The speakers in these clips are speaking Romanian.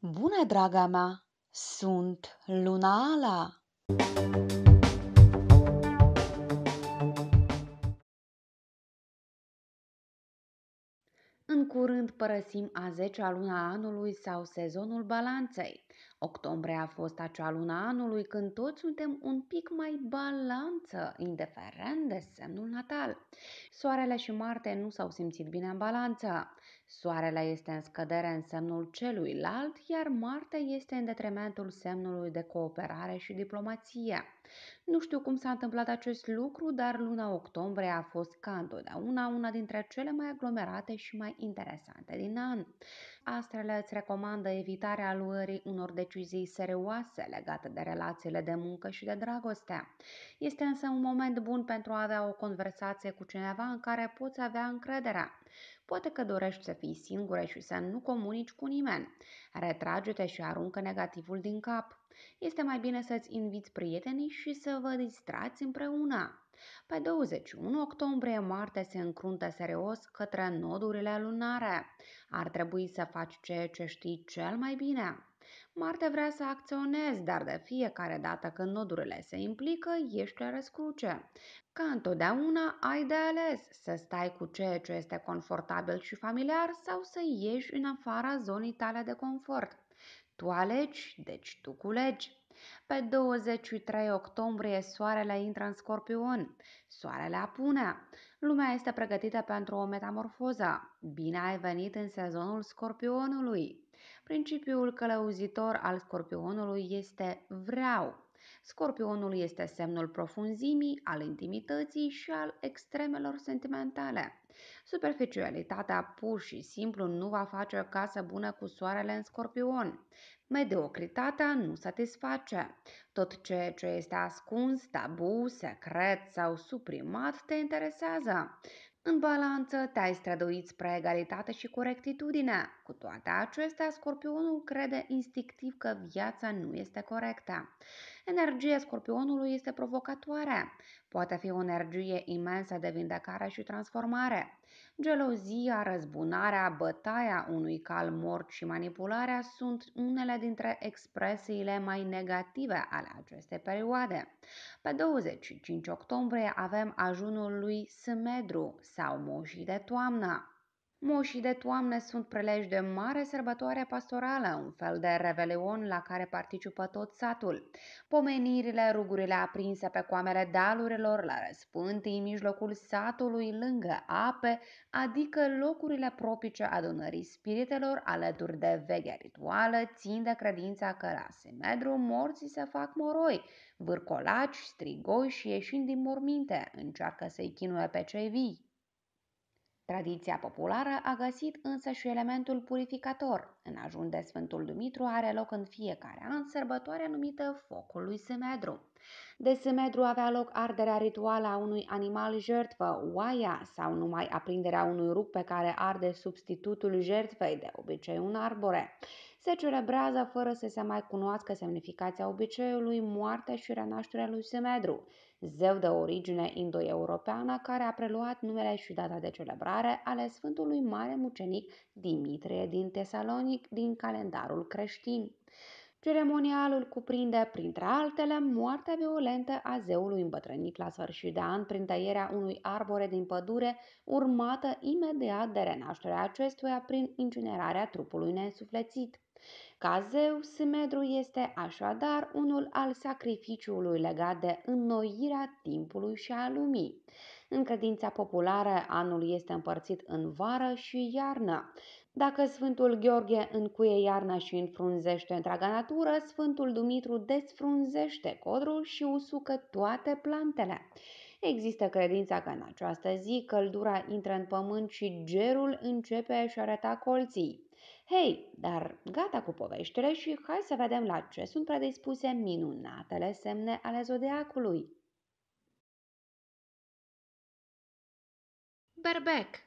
Bună, draga mea! Sunt Luna Ala! În curând părăsim a 10-a luna anului sau sezonul balanței. Octombrie a fost acea luna anului când toți suntem un pic mai balanță, indiferent de semnul natal. Soarele și Marte nu s-au simțit bine în balanță. Soarele este în scădere în semnul celuilalt, iar Marte este în detrimentul semnului de cooperare și diplomație. Nu știu cum s-a întâmplat acest lucru, dar luna octombrie a fost ca întotdeauna una dintre cele mai aglomerate și mai interesante din an. Astrele îți recomandă evitarea luării unor decizii serioase legate de relațiile de muncă și de dragoste. Este însă un moment bun pentru a avea o conversație cu cineva în care poți avea încredere. Poate că dorești să fii singură și să nu comunici cu nimeni. Retrage-te și aruncă negativul din cap. Este mai bine să-ți inviți prietenii și să vă distrați împreună. Pe 21 octombrie, Marte se încruntă serios către nodurile lunare. Ar trebui să faci ceea ce știi cel mai bine. Marte vrea să acționezi, dar de fiecare dată când nodurile se implică, ești la răscruce. Ca întotdeauna ai de ales să stai cu ceea ce este confortabil și familiar sau să ieși în afara zonei tale de confort. Tu alegi, deci tu culegi. Pe 23 octombrie soarele intră în scorpion, soarele apune, lumea este pregătită pentru o metamorfoză. Bine ai venit în sezonul scorpionului! Principiul călăuzitor al scorpionului este vreau. Scorpionul este semnul profunzimii, al intimității și al extremelor sentimentale. Superficialitatea pur și simplu nu va face o casă bună cu soarele în scorpion. Mediocritatea nu satisface. Tot ceea ce este ascuns, tabu, secret sau suprimat te interesează. În balanță te-ai străduit spre egalitate și corectitudine. Cu toate acestea, scorpionul crede instinctiv că viața nu este corectă. Energia scorpionului este provocatoare. Poate fi o energie imensă de vindecare și transformare. Gelozia, răzbunarea, bătaia unui cal mort și manipularea sunt unele dintre expresiile mai negative ale acestei perioade. Pe 25 octombrie avem ajunul lui Smedru sau moșii de toamnă. Moșii de toamnă sunt preleși de mare sărbătoare pastorală, un fel de revelion la care participă tot satul. Pomenirile, rugurile aprinse pe coamele dalurilor, la răspântii în mijlocul satului, lângă ape, adică locurile propice adunării spiritelor alături de vechea rituală, țin de credința că la semedru morții se fac moroi, vârcolaci, strigoi și ieșind din morminte, încearcă să-i chinuie pe cei vii. Tradiția populară a găsit însă și elementul purificator. În ajun de Sfântul Dumitru are loc în fiecare an sărbătoarea numită Focul lui Semedru. De Semedru avea loc arderea rituală a unui animal jertfă, oaia sau numai aprinderea unui rug pe care arde substitutul jertfei, de obicei un arbore. Se celebrează fără să se mai cunoască semnificația obiceiului, moartea și renașterea lui Semedru zeu de origine indo-europeană care a preluat numele și data de celebrare ale Sfântului Mare Mucenic Dimitrie din Tesalonic din calendarul creștin. Ceremonialul cuprinde, printre altele, moartea violentă a zeului îmbătrânit la sfârșit de an prin tăierea unui arbore din pădure, urmată imediat de renașterea acestuia prin incinerarea trupului nesuflețit. Ca zeu, Simedru este așadar unul al sacrificiului legat de înnoirea timpului și a lumii. În credința populară, anul este împărțit în vară și iarnă. Dacă Sfântul Gheorghe încuie iarna și înfrunzește întreaga natură, Sfântul Dumitru desfrunzește codrul și usucă toate plantele. Există credința că în această zi căldura intră în pământ și gerul începe și arăta colții. Hei, dar gata cu poveștile și hai să vedem la ce sunt predispuse minunatele semne ale zodiacului. Berbec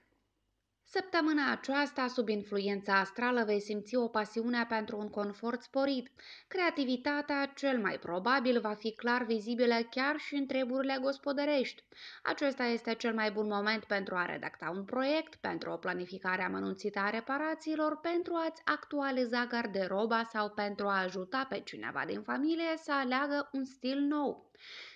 Săptămâna aceasta, sub influența astrală, vei simți o pasiune pentru un confort sporit. Creativitatea, cel mai probabil, va fi clar vizibilă chiar și în treburile gospodărești. Acesta este cel mai bun moment pentru a redacta un proiect, pentru o planificare amănunțită a reparațiilor, pentru a-ți actualiza garderoba sau pentru a ajuta pe cineva din familie să aleagă un stil nou.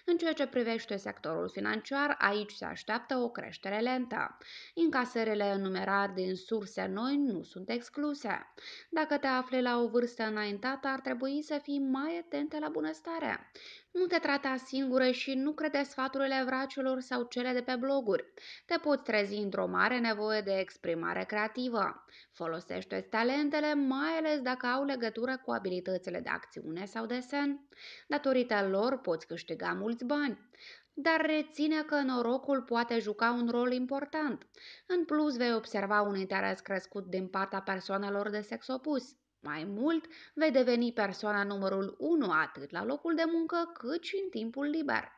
În ceea ce privește sectorul financiar, aici se așteaptă o creștere lentă. Incasările enumerate din surse noi nu sunt excluse. Dacă te afli la o vârstă înaintată, ar trebui să fii mai atent la bunăstare. Nu te trata singură și nu crede sfaturile vracilor sau cele de pe bloguri. Te poți trezi într-o mare nevoie de exprimare creativă. Folosește talentele, mai ales dacă au legătură cu abilitățile de acțiune sau desen. Datorită lor poți câștiga mulți bani dar reține că norocul poate juca un rol important. În plus, vei observa un interes crescut din partea persoanelor de sex opus. Mai mult, vei deveni persoana numărul 1 atât la locul de muncă cât și în timpul liber.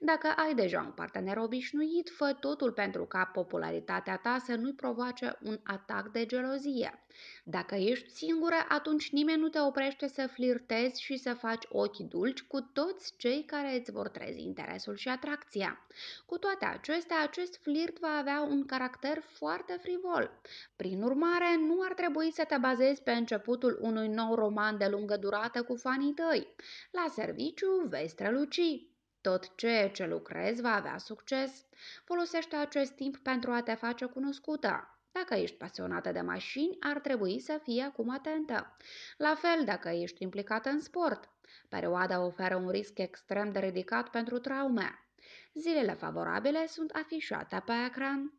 Dacă ai deja un partener obișnuit, fă totul pentru ca popularitatea ta să nu-i provoace un atac de gelozie. Dacă ești singură, atunci nimeni nu te oprește să flirtezi și să faci ochi dulci cu toți cei care îți vor trezi interesul și atracția. Cu toate acestea, acest flirt va avea un caracter foarte frivol. Prin urmare, nu ar trebui să te bazezi pe începutul unui nou roman de lungă durată cu fanii tăi. La serviciu vei străluci. Tot ceea ce lucrezi va avea succes. Folosește acest timp pentru a te face cunoscută. Dacă ești pasionată de mașini, ar trebui să fii acum atentă. La fel dacă ești implicată în sport. Perioada oferă un risc extrem de ridicat pentru traume. Zilele favorabile sunt afișate pe ecran.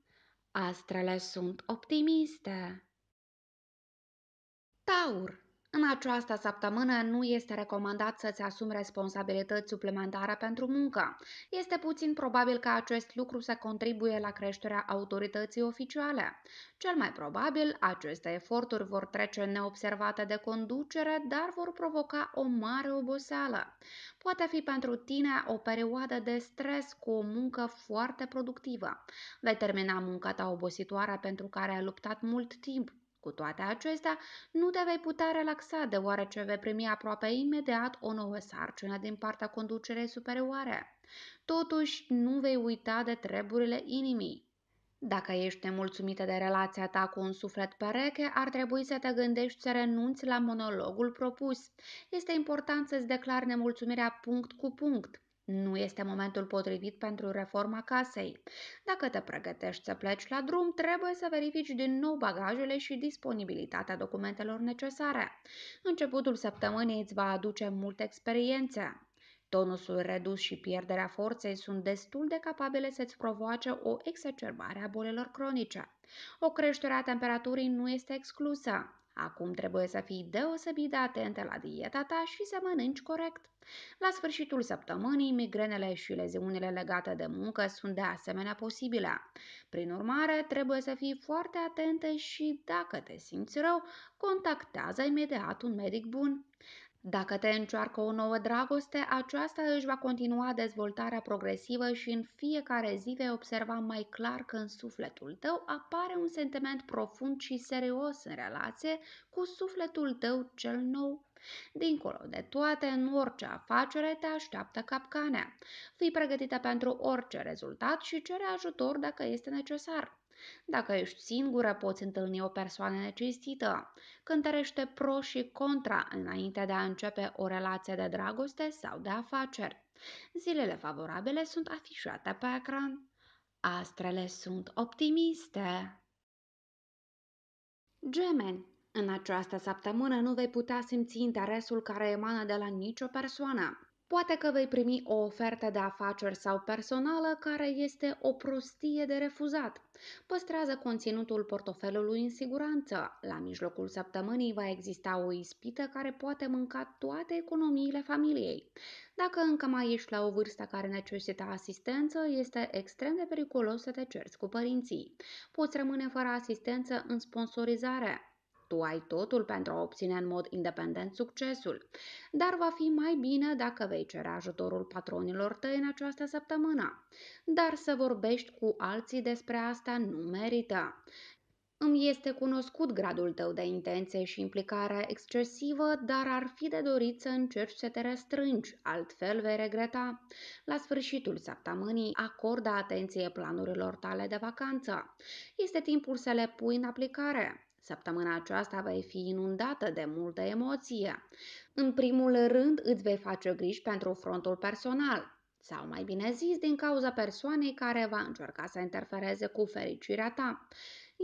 Astrele sunt optimiste. Taur în această săptămână nu este recomandat să-ți asumi responsabilități suplimentare pentru muncă. Este puțin probabil că acest lucru să contribuie la creșterea autorității oficiale. Cel mai probabil, aceste eforturi vor trece neobservate de conducere, dar vor provoca o mare oboseală. Poate fi pentru tine o perioadă de stres cu o muncă foarte productivă. Vei termina munca ta obositoare pentru care ai luptat mult timp. Cu toate acestea, nu te vei putea relaxa deoarece vei primi aproape imediat o nouă sarcină din partea conducerei superioare. Totuși, nu vei uita de treburile inimii. Dacă ești nemulțumită de relația ta cu un suflet pereche, ar trebui să te gândești să renunți la monologul propus. Este important să-ți declari nemulțumirea punct cu punct. Nu este momentul potrivit pentru reforma casei. Dacă te pregătești să pleci la drum, trebuie să verifici din nou bagajele și disponibilitatea documentelor necesare. Începutul săptămânii îți va aduce multe experiențe. Tonusul redus și pierderea forței sunt destul de capabile să-ți provoace o exacerbare a bolilor cronice. O creștere a temperaturii nu este exclusă. Acum trebuie să fii deosebit de atentă la dieta ta și să mănânci corect. La sfârșitul săptămânii, migrenele și leziunile legate de muncă sunt de asemenea posibile. Prin urmare, trebuie să fii foarte atentă și, dacă te simți rău, contactează imediat un medic bun. Dacă te încearcă o nouă dragoste, aceasta își va continua dezvoltarea progresivă și în fiecare zi vei observa mai clar că în sufletul tău apare un sentiment profund și serios în relație cu sufletul tău cel nou. Dincolo de toate, în orice afacere te așteaptă capcanea. Fii pregătită pentru orice rezultat și cere ajutor dacă este necesar. Dacă ești singură, poți întâlni o persoană necinstită. Cântărește pro și contra înainte de a începe o relație de dragoste sau de afaceri. Zilele favorabile sunt afișate pe ecran. Astrele sunt optimiste. Gemeni, în această săptămână nu vei putea simți interesul care emană de la nicio persoană. Poate că vei primi o ofertă de afaceri sau personală care este o prostie de refuzat. Păstrează conținutul portofelului în siguranță. La mijlocul săptămânii va exista o ispită care poate mânca toate economiile familiei. Dacă încă mai ești la o vârstă care necesită asistență, este extrem de periculos să te cerți cu părinții. Poți rămâne fără asistență în sponsorizare. Tu ai totul pentru a obține în mod independent succesul, dar va fi mai bine dacă vei cere ajutorul patronilor tăi în această săptămână. Dar să vorbești cu alții despre asta nu merită. Îmi este cunoscut gradul tău de intenție și implicare excesivă, dar ar fi de dorit să încerci să te restrângi, altfel vei regreta. La sfârșitul săptămânii, acordă atenție planurilor tale de vacanță. Este timpul să le pui în aplicare. Săptămâna aceasta vei fi inundată de multă emoție. În primul rând îți vei face griji pentru frontul personal, sau mai bine zis, din cauza persoanei care va încerca să interfereze cu fericirea ta.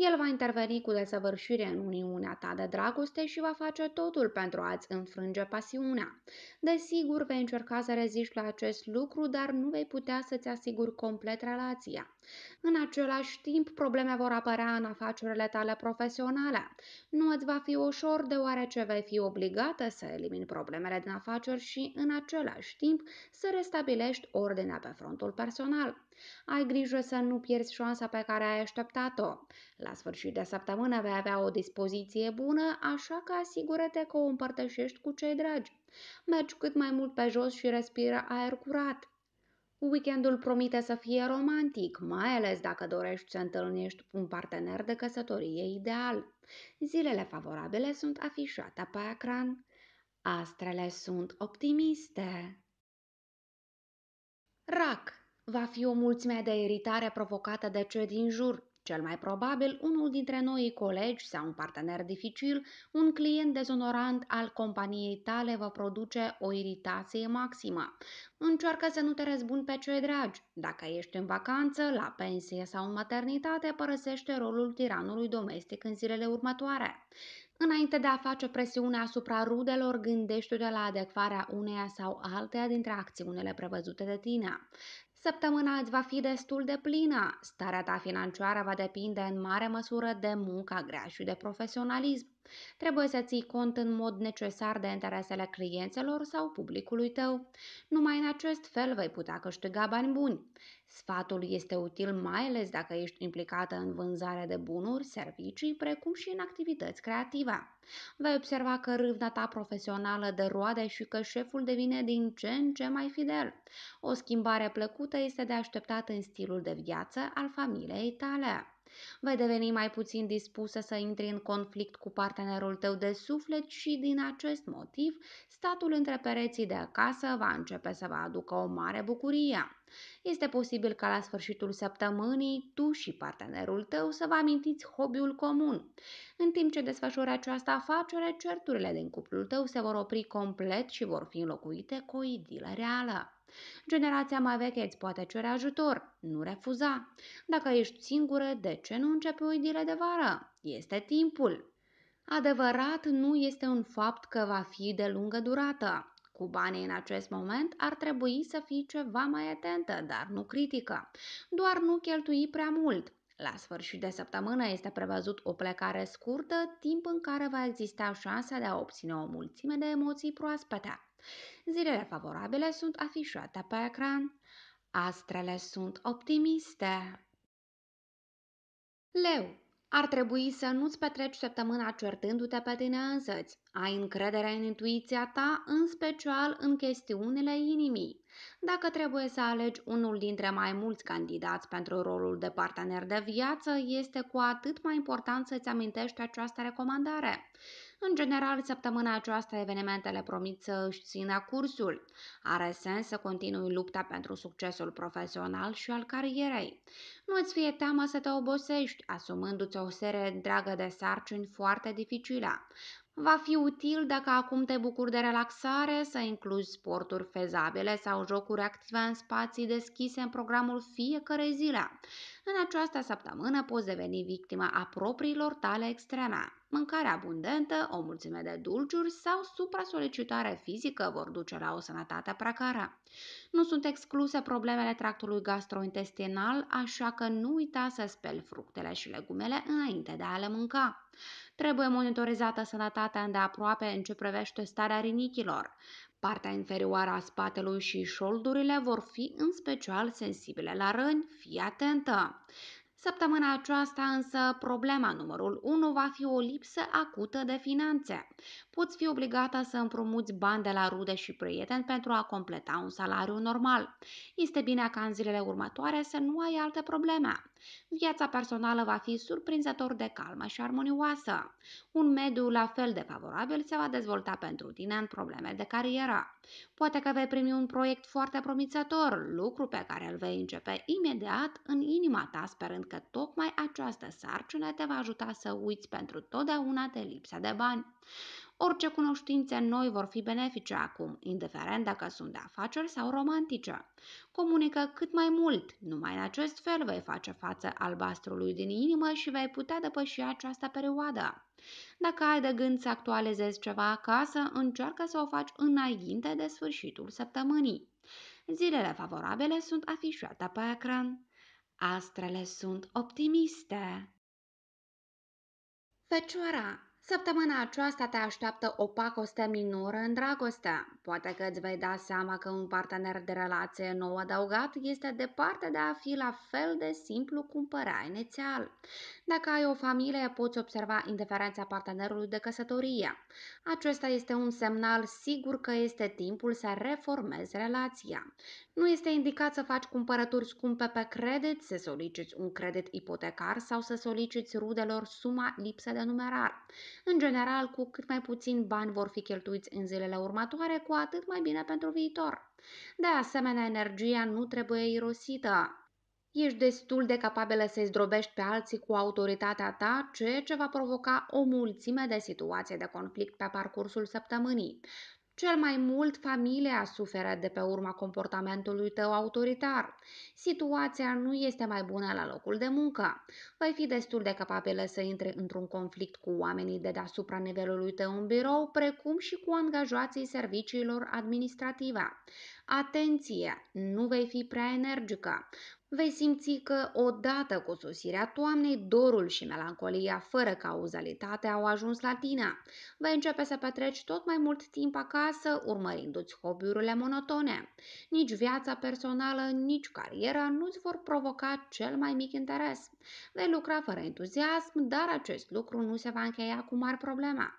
El va interveni cu desăvârșire în uniunea ta de dragoste și va face totul pentru a-ți înfrânge pasiunea. Desigur, vei încerca să reziști la acest lucru, dar nu vei putea să-ți asiguri complet relația. În același timp, probleme vor apărea în afacerile tale profesionale. Nu îți va fi ușor deoarece vei fi obligată să elimini problemele din afaceri și, în același timp, să restabilești ordinea pe frontul personal. Ai grijă să nu pierzi șansa pe care ai așteptat-o. La sfârșit de săptămână vei avea o dispoziție bună, așa că asigură-te că o împărtășești cu cei dragi. Mergi cât mai mult pe jos și respiră aer curat. Weekendul promite să fie romantic, mai ales dacă dorești să întâlnești un partener de căsătorie ideal. Zilele favorabile sunt afișate pe ecran. Astrele sunt optimiste. Rac va fi o mulțime de iritare provocată de cei din jur, cel mai probabil, unul dintre noi colegi sau un partener dificil, un client dezonorant al companiei tale vă produce o iritație maximă. Încearcă să nu te răzbuni pe cei dragi. Dacă ești în vacanță, la pensie sau în maternitate, părăsește rolul tiranului domestic în zilele următoare. Înainte de a face presiune asupra rudelor, gândește-te la adecvarea uneia sau alteia dintre acțiunile prevăzute de tine. Săptămâna îți va fi destul de plină. Starea ta financiară va depinde în mare măsură de munca grea și de profesionalism. Trebuie să ții cont în mod necesar de interesele clienților sau publicului tău. Numai în acest fel vei putea câștiga bani buni. Sfatul este util mai ales dacă ești implicată în vânzarea de bunuri, servicii, precum și în activități creative. Vei observa că râvna ta profesională de roade și că șeful devine din ce în ce mai fidel. O schimbare plăcută este de așteptat în stilul de viață al familiei tale. Vei deveni mai puțin dispusă să intri în conflict cu partenerul tău de suflet și din acest motiv, statul între pereții de acasă va începe să vă aducă o mare bucurie. Este posibil ca la sfârșitul săptămânii tu și partenerul tău să vă amintiți hobby-ul comun. În timp ce desfășură această afacere, certurile din cuplul tău se vor opri complet și vor fi înlocuite cu o idilă reală. Generația mai veche îți poate cere ajutor, nu refuza. Dacă ești singură, de ce nu începi o idile de vară? Este timpul. Adevărat, nu este un fapt că va fi de lungă durată. Cu banii în acest moment ar trebui să fii ceva mai atentă, dar nu critică. Doar nu cheltui prea mult. La sfârșit de săptămână este prevăzut o plecare scurtă, timp în care va exista șansa de a obține o mulțime de emoții proaspete. Zilele favorabile sunt afișate pe ecran. Astrele sunt optimiste. Leu, ar trebui să nu-ți petreci săptămâna certându-te pe tine însăți. Ai încredere în intuiția ta, în special în chestiunile inimii. Dacă trebuie să alegi unul dintre mai mulți candidați pentru rolul de partener de viață, este cu atât mai important să-ți amintești această recomandare. În general, săptămâna aceasta evenimentele promit să își țină cursul. Are sens să continui lupta pentru succesul profesional și al carierei. Nu îți fie teamă să te obosești, asumându-ți o serie întreagă de sarcini foarte dificile. Va fi util dacă acum te bucuri de relaxare să incluzi sporturi fezabile sau jocuri active în spații deschise în programul fiecare zile. În această săptămână poți deveni victima a propriilor tale extreme. Mâncare abundentă, o mulțime de dulciuri sau supra-solicitare fizică vor duce la o sănătate precară. Nu sunt excluse problemele tractului gastrointestinal, așa că nu uita să speli fructele și legumele înainte de a le mânca. Trebuie monitorizată sănătatea îndeaproape în ce privește starea rinichilor. Partea inferioară a spatelui și șoldurile vor fi în special sensibile la răni. Fii atentă! Săptămâna aceasta însă problema numărul 1 va fi o lipsă acută de finanțe. Poți fi obligată să împrumuți bani de la rude și prieteni pentru a completa un salariu normal. Este bine ca în zilele următoare să nu ai alte probleme. Viața personală va fi surprinzător de calmă și armonioasă. Un mediu la fel de favorabil se va dezvolta pentru tine în probleme de carieră. Poate că vei primi un proiect foarte promițător, lucru pe care îl vei începe imediat în inima ta, sperând că tocmai această sarcină te va ajuta să uiți pentru totdeauna de lipsa de bani. Orice cunoștințe noi vor fi benefice acum, indiferent dacă sunt de afaceri sau romantice. Comunică cât mai mult, numai în acest fel vei face față albastrului din inimă și vei putea depăși această perioadă. Dacă ai de gând să actualizezi ceva acasă, încearcă să o faci înainte de sfârșitul săptămânii. Zilele favorabile sunt afișate pe ecran. Astrele sunt optimiste. Fecioara Săptămâna aceasta te așteaptă o pacoste minoră în dragoste. Poate că îți vei da seama că un partener de relație nou adăugat este departe de a fi la fel de simplu cum părea inițial. Dacă ai o familie, poți observa indiferența partenerului de căsătorie. Acesta este un semnal sigur că este timpul să reformezi relația. Nu este indicat să faci cumpărături scumpe pe credit, să soliciți un credit ipotecar sau să soliciți rudelor suma lipsă de numerar. În general, cu cât mai puțin bani vor fi cheltuiți în zilele următoare, cu atât mai bine pentru viitor. De asemenea, energia nu trebuie irosită. Ești destul de capabilă să-i zdrobești pe alții cu autoritatea ta, ceea ce va provoca o mulțime de situații de conflict pe parcursul săptămânii. Cel mai mult familia suferă de pe urma comportamentului tău autoritar. Situația nu este mai bună la locul de muncă. Vei fi destul de capabilă să intre într-un conflict cu oamenii de deasupra nivelului tău în birou, precum și cu angajații serviciilor administrative. Atenție! Nu vei fi prea energică vei simți că odată cu sosirea toamnei, dorul și melancolia fără cauzalitate au ajuns la tine. Vei începe să petreci tot mai mult timp acasă, urmărindu-ți hobby-urile monotone. Nici viața personală, nici cariera nu-ți vor provoca cel mai mic interes. Vei lucra fără entuziasm, dar acest lucru nu se va încheia cu mari probleme.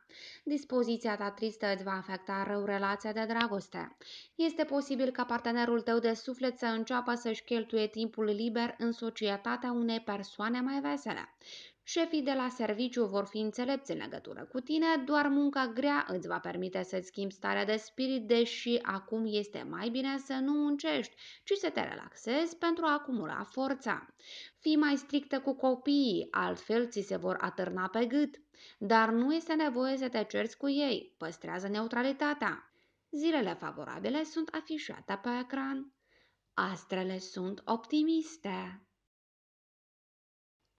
Dispoziția ta tristă îți va afecta rău relația de dragoste. Este posibil ca partenerul tău de suflet să înceapă să-și cheltuie timpul timpul liber în societatea unei persoane mai vesele. Șefii de la serviciu vor fi înțelepți în legătură cu tine, doar munca grea îți va permite să-ți schimbi starea de spirit, deși acum este mai bine să nu muncești, ci să te relaxezi pentru a acumula forța. Fii mai strictă cu copiii, altfel ți se vor atârna pe gât. Dar nu este nevoie să te cerți cu ei, păstrează neutralitatea. Zilele favorabile sunt afișate pe ecran. Astrele sunt optimiste.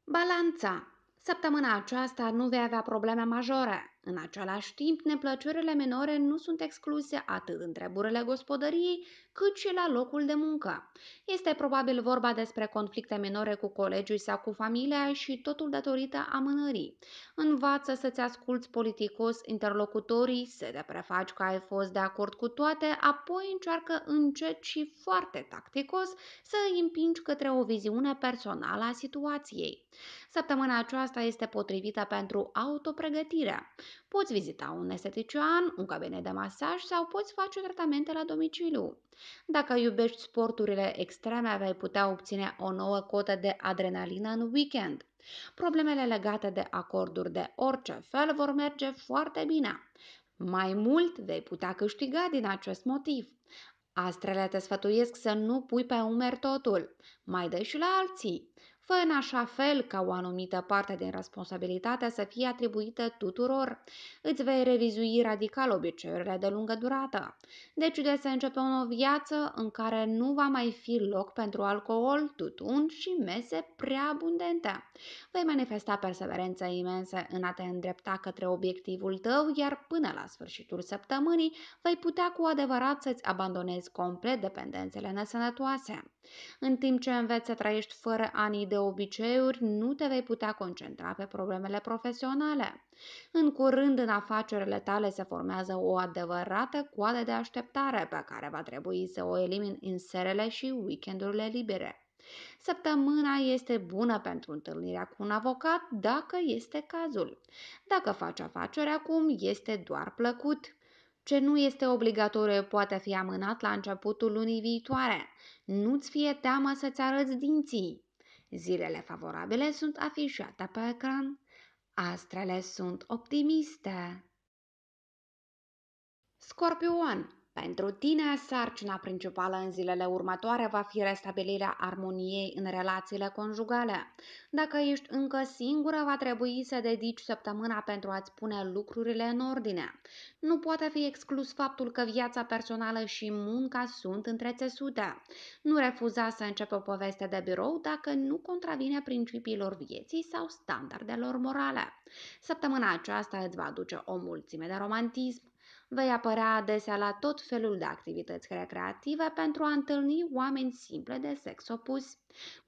Balanța Săptămâna aceasta nu vei avea probleme majore. În același timp, neplăcerile minore nu sunt excluse atât în treburile gospodăriei, cât și la locul de muncă. Este probabil vorba despre conflicte minore cu colegii sau cu familia și totul datorită amânării. Învață să-ți asculți politicos interlocutorii, să te prefaci că ai fost de acord cu toate, apoi încearcă încet și foarte tacticos să îi împingi către o viziune personală a situației. Săptămâna aceasta este potrivită pentru autopregătire. Poți vizita un estetician, un cabinet de masaj sau poți face tratamente la domiciliu. Dacă iubești sporturile extreme, vei putea obține o nouă cotă de adrenalină în weekend. Problemele legate de acorduri de orice fel vor merge foarte bine. Mai mult vei putea câștiga din acest motiv. Astrele te sfătuiesc să nu pui pe umeri totul, mai dă și la alții fă în așa fel ca o anumită parte din responsabilitatea să fie atribuită tuturor. Îți vei revizui radical obiceiurile de lungă durată. Decide să începe o nouă viață în care nu va mai fi loc pentru alcool, tutun și mese prea abundente. Vei manifesta perseverență imensă în a te îndrepta către obiectivul tău, iar până la sfârșitul săptămânii vei putea cu adevărat să-ți abandonezi complet dependențele nesănătoase. În timp ce înveți să trăiești fără anii de obiceiuri, nu te vei putea concentra pe problemele profesionale. În curând, în afacerile tale se formează o adevărată coadă de așteptare pe care va trebui să o elimini în serele și weekendurile libere. Săptămâna este bună pentru întâlnirea cu un avocat dacă este cazul. Dacă faci afaceri acum, este doar plăcut. Ce nu este obligatoriu poate fi amânat la începutul lunii viitoare. Nu-ți fie teamă să-ți arăți dinții. Zilele favorabile sunt afișate pe ecran. Astrele sunt optimiste. Scorpion pentru tine, sarcina principală în zilele următoare va fi restabilirea armoniei în relațiile conjugale. Dacă ești încă singură, va trebui să dedici săptămâna pentru a-ți pune lucrurile în ordine. Nu poate fi exclus faptul că viața personală și munca sunt întrețesute. Nu refuza să începi o poveste de birou dacă nu contravine principiilor vieții sau standardelor morale. Săptămâna aceasta îți va aduce o mulțime de romantism, Vei apărea adesea la tot felul de activități recreative pentru a întâlni oameni simple de sex opus.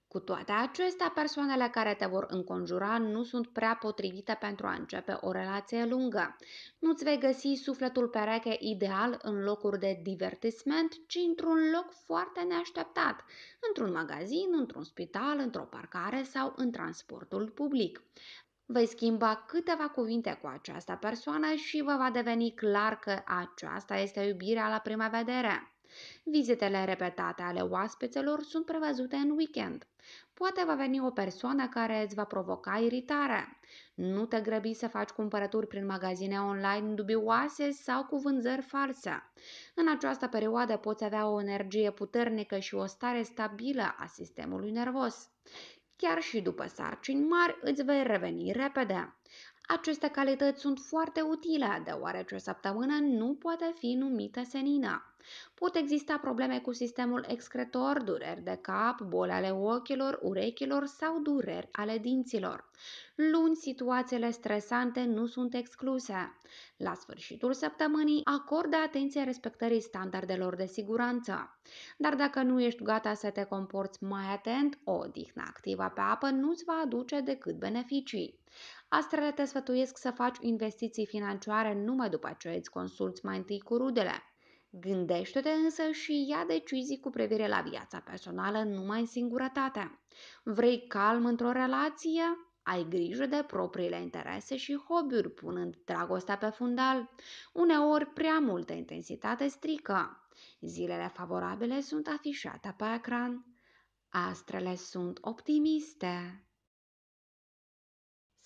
Cu toate acestea, persoanele care te vor înconjura nu sunt prea potrivite pentru a începe o relație lungă. Nu-ți vei găsi sufletul pereche ideal în locuri de divertisment, ci într-un loc foarte neașteptat, într-un magazin, într-un spital, într-o parcare sau în transportul public. Vei schimba câteva cuvinte cu această persoană și vă va deveni clar că aceasta este iubirea la prima vedere. Vizitele repetate ale oaspețelor sunt prevăzute în weekend. Poate va veni o persoană care îți va provoca iritare. Nu te grăbi să faci cumpărături prin magazine online dubioase sau cu vânzări false. În această perioadă poți avea o energie puternică și o stare stabilă a sistemului nervos. Chiar și după sarcini mari îți vei reveni repede. Aceste calități sunt foarte utile, deoarece o săptămână nu poate fi numită senină. Pot exista probleme cu sistemul excretor, dureri de cap, boli ale ochilor, urechilor sau dureri ale dinților. Luni, situațiile stresante nu sunt excluse. La sfârșitul săptămânii, acordă atenție respectării standardelor de siguranță. Dar dacă nu ești gata să te comporți mai atent, o dihnă activă pe apă nu-ți va aduce decât beneficii. Astrele te sfătuiesc să faci investiții financiare numai după ce îți consulți mai întâi cu rudele. Gândește-te însă și ia decizii cu privire la viața personală numai în singurătate. Vrei calm într-o relație? Ai grijă de propriile interese și hobby-uri, punând dragostea pe fundal. Uneori, prea multă intensitate strică. Zilele favorabile sunt afișate pe ecran. Astrele sunt optimiste.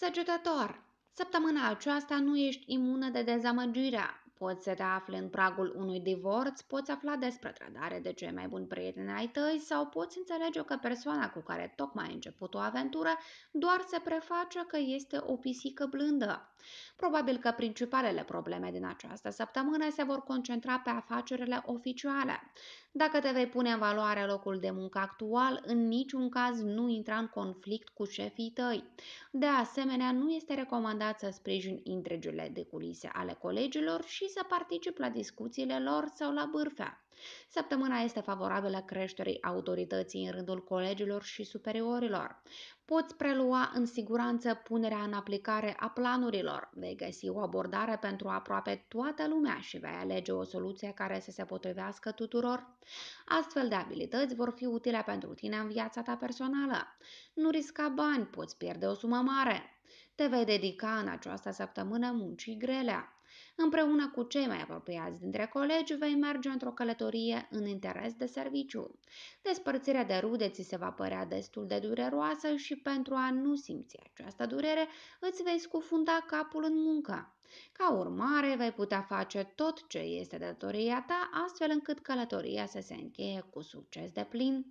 Săgetător! Săptămâna aceasta nu ești imună de dezamăgirea Poți să te afli în pragul unui divorț, poți afla despre trădare de cei mai buni prieteni ai tăi sau poți înțelege că persoana cu care tocmai ai început o aventură doar se preface că este o pisică blândă. Probabil că principalele probleme din această săptămână se vor concentra pe afacerile oficiale. Dacă te vei pune în valoare locul de muncă actual, în niciun caz nu intra în conflict cu șefii tăi. De asemenea, nu este recomandat să sprijini intrigile de culise ale colegilor și să particip la discuțiile lor sau la bârfea. Săptămâna este favorabilă creșterii autorității în rândul colegilor și superiorilor. Poți prelua în siguranță punerea în aplicare a planurilor, vei găsi o abordare pentru aproape toată lumea și vei alege o soluție care să se potrivească tuturor. Astfel de abilități vor fi utile pentru tine în viața ta personală. Nu risca bani, poți pierde o sumă mare. Te vei dedica în această săptămână muncii grele. Împreună cu cei mai apropiați dintre colegi vei merge într-o călătorie în interes de serviciu. Despărțirea de rude ți se va părea destul de dureroasă și pentru a nu simți această durere îți vei scufunda capul în muncă. Ca urmare, vei putea face tot ce este datoria ta, astfel încât călătoria să se încheie cu succes de plin.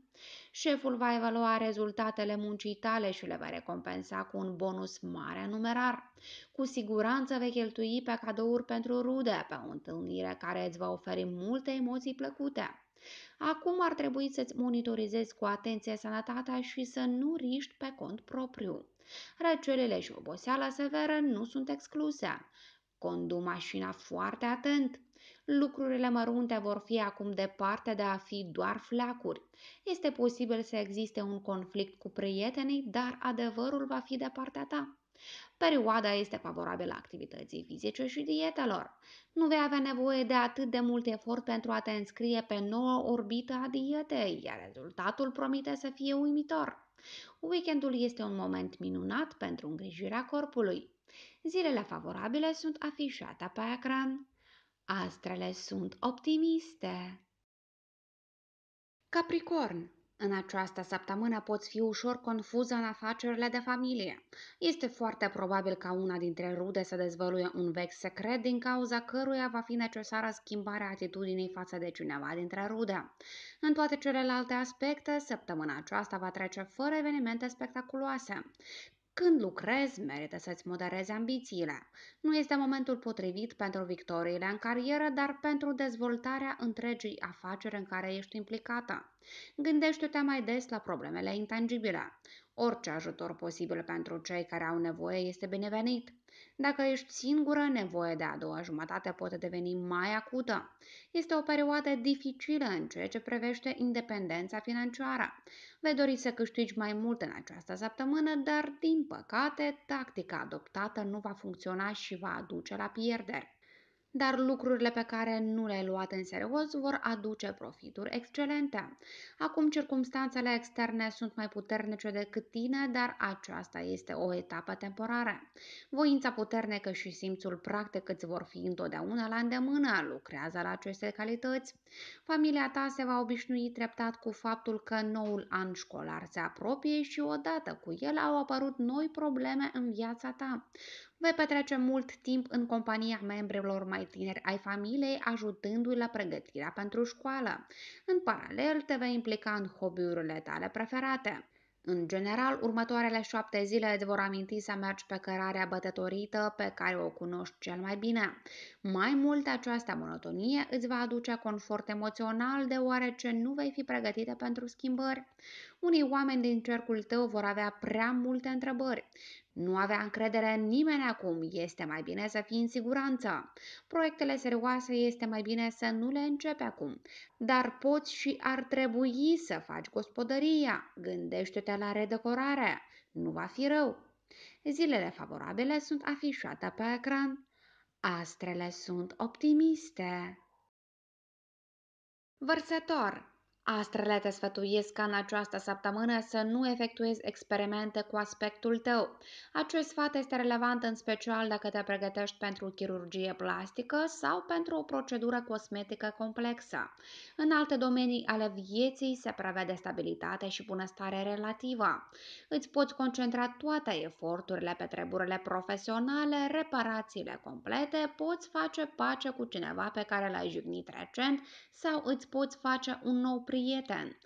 Șeful va evalua rezultatele muncii tale și le va recompensa cu un bonus mare numerar. Cu siguranță vei cheltui pe cadouri pentru rude, pe o întâlnire care îți va oferi multe emoții plăcute. Acum ar trebui să-ți monitorizezi cu atenție sănătatea și să nu riști pe cont propriu. Răciulile și oboseala severă nu sunt excluse. Condu mașina foarte atent. Lucrurile mărunte vor fi acum departe de a fi doar flacuri. Este posibil să existe un conflict cu prietenii, dar adevărul va fi de partea ta. Perioada este favorabilă activității fizice și dietelor. Nu vei avea nevoie de atât de mult efort pentru a te înscrie pe noua orbită a dietei, iar rezultatul promite să fie uimitor. Weekendul este un moment minunat pentru îngrijirea corpului. Zilele favorabile sunt afișate pe ecran. Astrele sunt optimiste. Capricorn în această săptămână poți fi ușor confuză în afacerile de familie. Este foarte probabil ca una dintre rude să dezvăluie un vechi secret din cauza căruia va fi necesară schimbarea atitudinii față de cineva dintre rude. În toate celelalte aspecte, săptămâna aceasta va trece fără evenimente spectaculoase. Când lucrezi, merită să-ți moderezi ambițiile. Nu este momentul potrivit pentru victoriile în carieră, dar pentru dezvoltarea întregii afaceri în care ești implicată. Gândește-te mai des la problemele intangibile. Orice ajutor posibil pentru cei care au nevoie este binevenit. Dacă ești singură, nevoie de a doua jumătate poate deveni mai acută. Este o perioadă dificilă în ceea ce privește independența financiară. Vei dori să câștigi mai mult în această săptămână, dar, din păcate, tactica adoptată nu va funcționa și va aduce la pierderi dar lucrurile pe care nu le-ai luat în serios vor aduce profituri excelente. Acum circumstanțele externe sunt mai puternice decât tine, dar aceasta este o etapă temporară. Voința puternică și simțul practic îți vor fi întotdeauna la îndemână, lucrează la aceste calități. Familia ta se va obișnui treptat cu faptul că noul an școlar se apropie și odată cu el au apărut noi probleme în viața ta vei petrece mult timp în compania membrilor mai tineri ai familiei, ajutându-i la pregătirea pentru școală. În paralel, te vei implica în hobby-urile tale preferate. În general, următoarele șapte zile îți vor aminti să mergi pe cărarea bătătorită pe care o cunoști cel mai bine. Mai mult, această monotonie îți va aduce confort emoțional deoarece nu vei fi pregătită pentru schimbări unii oameni din cercul tău vor avea prea multe întrebări. Nu avea încredere în nimeni acum, este mai bine să fii în siguranță. Proiectele serioase este mai bine să nu le începi acum, dar poți și ar trebui să faci gospodăria. Gândește-te la redecorare, nu va fi rău. Zilele favorabile sunt afișate pe ecran. Astrele sunt optimiste. Vărsător Astrele te sfătuiesc ca în această săptămână să nu efectuezi experimente cu aspectul tău. Acest sfat este relevant în special dacă te pregătești pentru chirurgie plastică sau pentru o procedură cosmetică complexă. În alte domenii ale vieții se prevede stabilitate și bunăstare relativă. Îți poți concentra toate eforturile pe treburile profesionale, reparațiile complete, poți face pace cu cineva pe care l-ai jignit recent sau îți poți face un nou prieten prieten.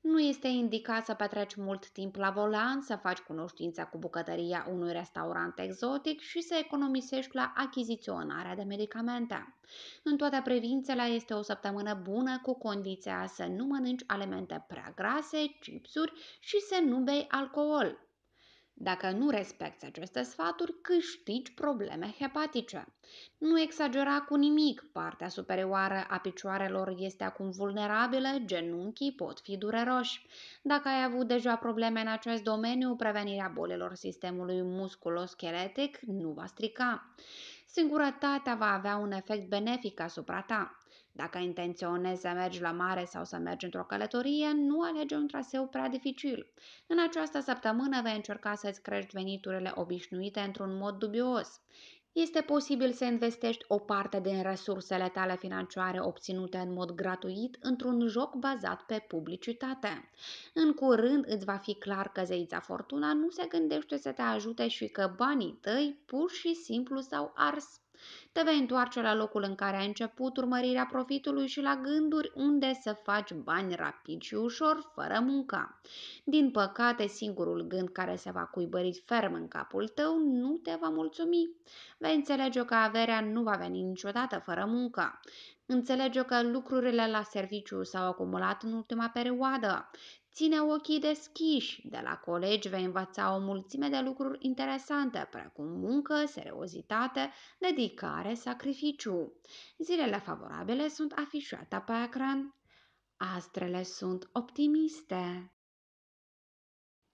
Nu este indicat să petreci mult timp la volan, să faci cunoștința cu bucătăria unui restaurant exotic și să economisești la achiziționarea de medicamente. În toate privințele este o săptămână bună cu condiția să nu mănânci alimente prea grase, chipsuri și să nu bei alcool. Dacă nu respecti aceste sfaturi, câștigi probleme hepatice. Nu exagera cu nimic, partea superioară a picioarelor este acum vulnerabilă, genunchii pot fi dureroși. Dacă ai avut deja probleme în acest domeniu, prevenirea bolilor sistemului musculoscheletic nu va strica singurătatea va avea un efect benefic asupra ta. Dacă intenționezi să mergi la mare sau să mergi într-o călătorie, nu alege un traseu prea dificil. În această săptămână vei încerca să-ți crești veniturile obișnuite într-un mod dubios este posibil să investești o parte din resursele tale financiare obținute în mod gratuit într-un joc bazat pe publicitate. În curând îți va fi clar că zeița Fortuna nu se gândește să te ajute și că banii tăi pur și simplu s-au ars te vei întoarce la locul în care ai început urmărirea profitului și la gânduri unde să faci bani rapid și ușor, fără munca. Din păcate, singurul gând care se va cuibări ferm în capul tău nu te va mulțumi. Vei înțelege că averea nu va veni niciodată fără muncă. Înțelege că lucrurile la serviciu s-au acumulat în ultima perioadă. Ține ochii deschiși, de la colegi vei învăța o mulțime de lucruri interesante, precum muncă, seriozitate, dedicare, sacrificiu. Zilele favorabile sunt afișate pe ecran. Astrele sunt optimiste.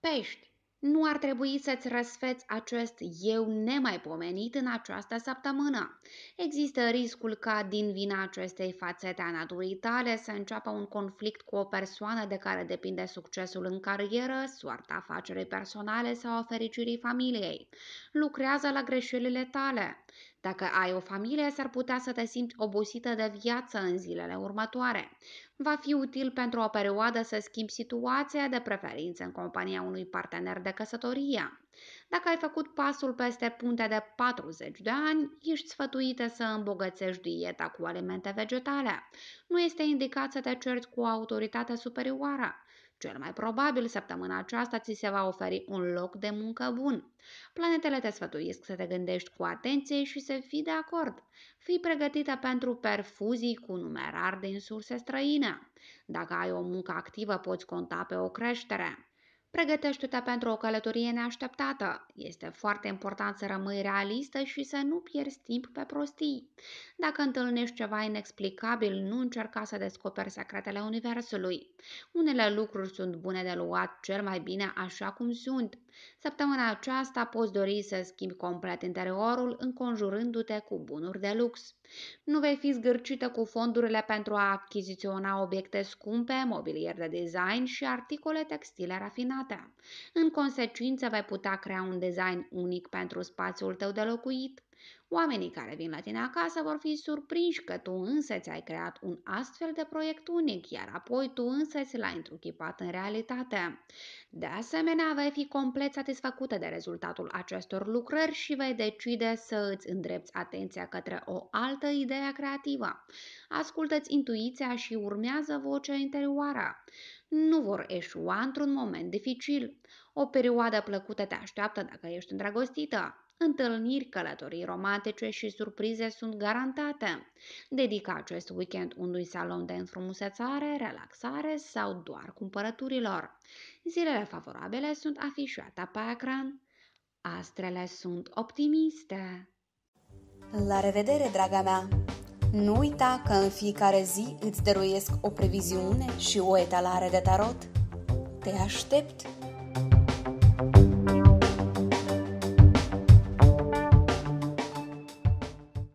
Pești nu ar trebui să-ți răsfeți acest eu nemaipomenit în această săptămână. Există riscul ca din vina acestei fațete a naturii tale să înceapă un conflict cu o persoană de care depinde succesul în carieră, soarta afacerii personale sau a fericirii familiei. Lucrează la greșelile tale. Dacă ai o familie, s-ar putea să te simți obosită de viață în zilele următoare. Va fi util pentru o perioadă să schimbi situația de preferință în compania unui partener de căsătorie. Dacă ai făcut pasul peste punte de 40 de ani, ești sfătuită să îmbogățești dieta cu alimente vegetale. Nu este indicat să te cerți cu o autoritate superioară. Cel mai probabil, săptămâna aceasta ți se va oferi un loc de muncă bun. Planetele te sfătuiesc să te gândești cu atenție și să fii de acord. Fii pregătită pentru perfuzii cu numerar din surse străine. Dacă ai o muncă activă, poți conta pe o creștere. Pregătește-te pentru o călătorie neașteptată. Este foarte important să rămâi realistă și să nu pierzi timp pe prostii. Dacă întâlnești ceva inexplicabil, nu încerca să descoperi secretele Universului. Unele lucruri sunt bune de luat cel mai bine așa cum sunt. Săptămâna aceasta poți dori să schimbi complet interiorul înconjurându-te cu bunuri de lux. Nu vei fi zgârcită cu fondurile pentru a achiziționa obiecte scumpe, mobilier de design și articole textile rafinate. În consecință, vei putea crea un design unic pentru spațiul tău de locuit, Oamenii care vin la tine acasă vor fi surprinși că tu însă ți-ai creat un astfel de proiect unic, iar apoi tu însă ți l-ai întruchipat în realitate. De asemenea, vei fi complet satisfăcută de rezultatul acestor lucrări și vei decide să îți îndrepți atenția către o altă idee creativă. Ascultă-ți intuiția și urmează vocea interioară. Nu vor eșua într-un moment dificil. O perioadă plăcută te așteaptă dacă ești îndrăgostită. Întâlniri, călătorii romantice și surprize sunt garantate. Dedica acest weekend unui salon de înfrumusețare, relaxare sau doar cumpărăturilor. Zilele favorabile sunt afișate pe ecran. Astrele sunt optimiste. La revedere, draga mea! Nu uita că în fiecare zi îți dăruiesc o previziune și o etalare de tarot. Te aștept!